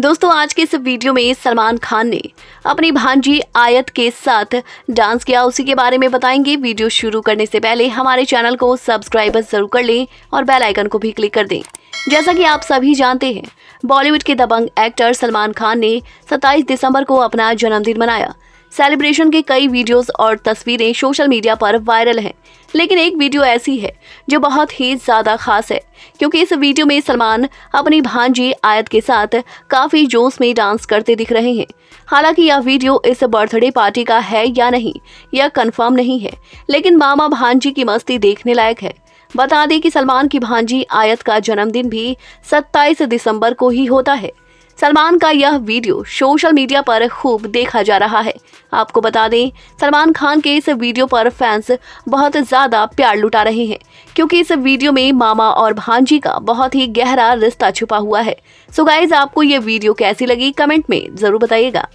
दोस्तों आज के इस वीडियो में सलमान खान ने अपनी भांजी आयत के साथ डांस किया उसी के बारे में बताएंगे वीडियो शुरू करने से पहले हमारे चैनल को सब्सक्राइब जरूर कर लें और बेल आइकन को भी क्लिक कर दें जैसा कि आप सभी जानते हैं बॉलीवुड के दबंग एक्टर सलमान खान ने 27 दिसंबर को अपना जन्मदिन मनाया सेलिब्रेशन के कई वीडियोस और तस्वीरें सोशल मीडिया पर वायरल हैं लेकिन एक वीडियो ऐसी है जो बहुत ही ज़्यादा खास है क्योंकि इस वीडियो में सलमान अपनी भांजी आयत के साथ काफ़ी जोश में डांस करते दिख रहे हैं हालांकि यह वीडियो इस बर्थडे पार्टी का है या नहीं यह कन्फर्म नहीं है लेकिन मामा भांजी की मस्ती देखने लायक है बता दें कि सलमान की भांजी आयत का जन्मदिन भी 27 दिसंबर को ही होता है सलमान का यह वीडियो सोशल मीडिया पर खूब देखा जा रहा है आपको बता दें सलमान खान के इस वीडियो पर फैंस बहुत ज़्यादा प्यार लुटा रहे हैं क्योंकि इस वीडियो में मामा और भांजी का बहुत ही गहरा रिश्ता छुपा हुआ है सो गाइज आपको ये वीडियो कैसी लगी कमेंट में ज़रूर बताइएगा